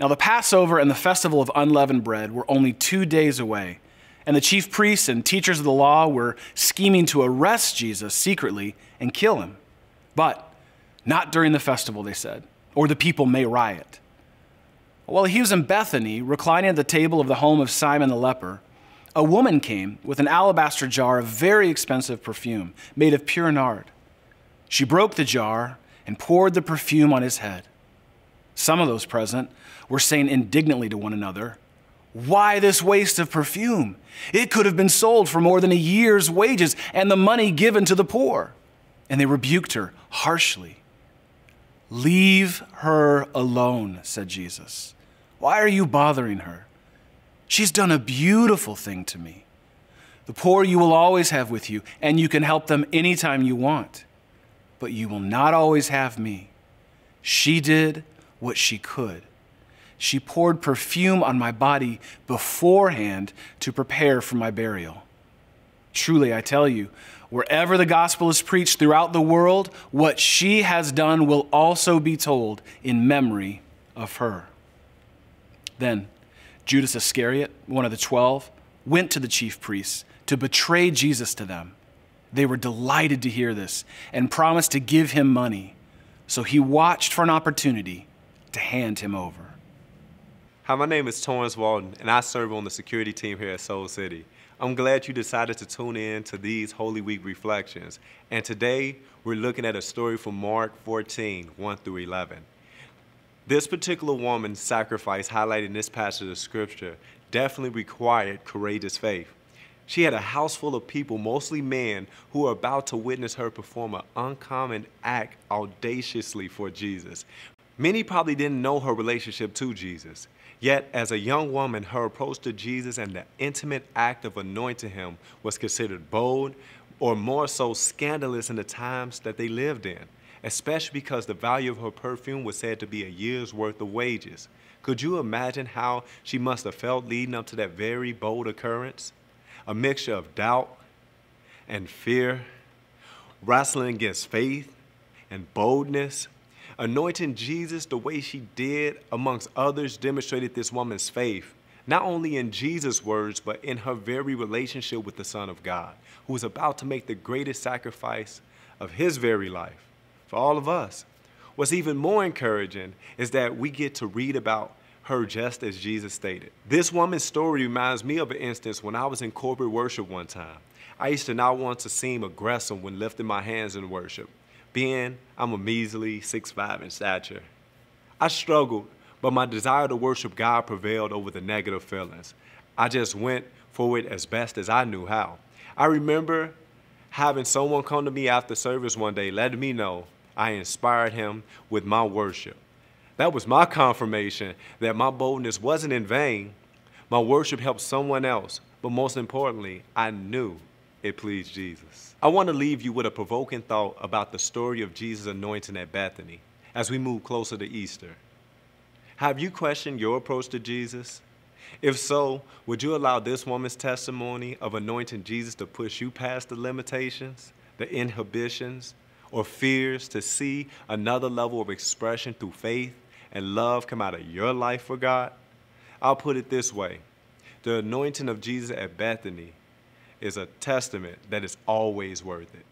Now, the Passover and the festival of unleavened bread were only two days away, and the chief priests and teachers of the law were scheming to arrest Jesus secretly and kill him. But not during the festival, they said, or the people may riot. While he was in Bethany, reclining at the table of the home of Simon the leper, a woman came with an alabaster jar of very expensive perfume made of pure nard. She broke the jar and poured the perfume on his head some of those present, were saying indignantly to one another, Why this waste of perfume? It could have been sold for more than a year's wages and the money given to the poor. And they rebuked her harshly. Leave her alone, said Jesus. Why are you bothering her? She's done a beautiful thing to me. The poor you will always have with you, and you can help them anytime you want. But you will not always have me. She did what she could. She poured perfume on my body beforehand to prepare for my burial. Truly, I tell you, wherever the gospel is preached throughout the world, what she has done will also be told in memory of her. Then Judas Iscariot, one of the twelve, went to the chief priests to betray Jesus to them. They were delighted to hear this and promised to give him money. So he watched for an opportunity to hand him over. Hi, my name is Torrance Walden, and I serve on the security team here at Soul City. I'm glad you decided to tune in to these Holy Week reflections. And today, we're looking at a story from Mark 14, 1 through 11. This particular woman's sacrifice highlighted in this passage of scripture definitely required courageous faith. She had a house full of people, mostly men, who were about to witness her perform an uncommon act audaciously for Jesus. Many probably didn't know her relationship to Jesus. Yet, as a young woman, her approach to Jesus and the intimate act of anointing him was considered bold, or more so, scandalous in the times that they lived in, especially because the value of her perfume was said to be a year's worth of wages. Could you imagine how she must have felt leading up to that very bold occurrence? A mixture of doubt and fear, wrestling against faith and boldness Anointing Jesus the way she did, amongst others, demonstrated this woman's faith, not only in Jesus' words, but in her very relationship with the Son of God, who was about to make the greatest sacrifice of his very life for all of us. What's even more encouraging is that we get to read about her just as Jesus stated. This woman's story reminds me of an instance when I was in corporate worship one time. I used to not want to seem aggressive when lifting my hands in worship being I'm a measly 6'5 in stature. I struggled, but my desire to worship God prevailed over the negative feelings. I just went for it as best as I knew how. I remember having someone come to me after service one day, letting me know I inspired him with my worship. That was my confirmation that my boldness wasn't in vain. My worship helped someone else, but most importantly, I knew it pleased Jesus. I want to leave you with a provoking thought about the story of Jesus' anointing at Bethany as we move closer to Easter. Have you questioned your approach to Jesus? If so, would you allow this woman's testimony of anointing Jesus to push you past the limitations, the inhibitions, or fears to see another level of expression through faith and love come out of your life for God? I'll put it this way the anointing of Jesus at Bethany is a testament that it's always worth it.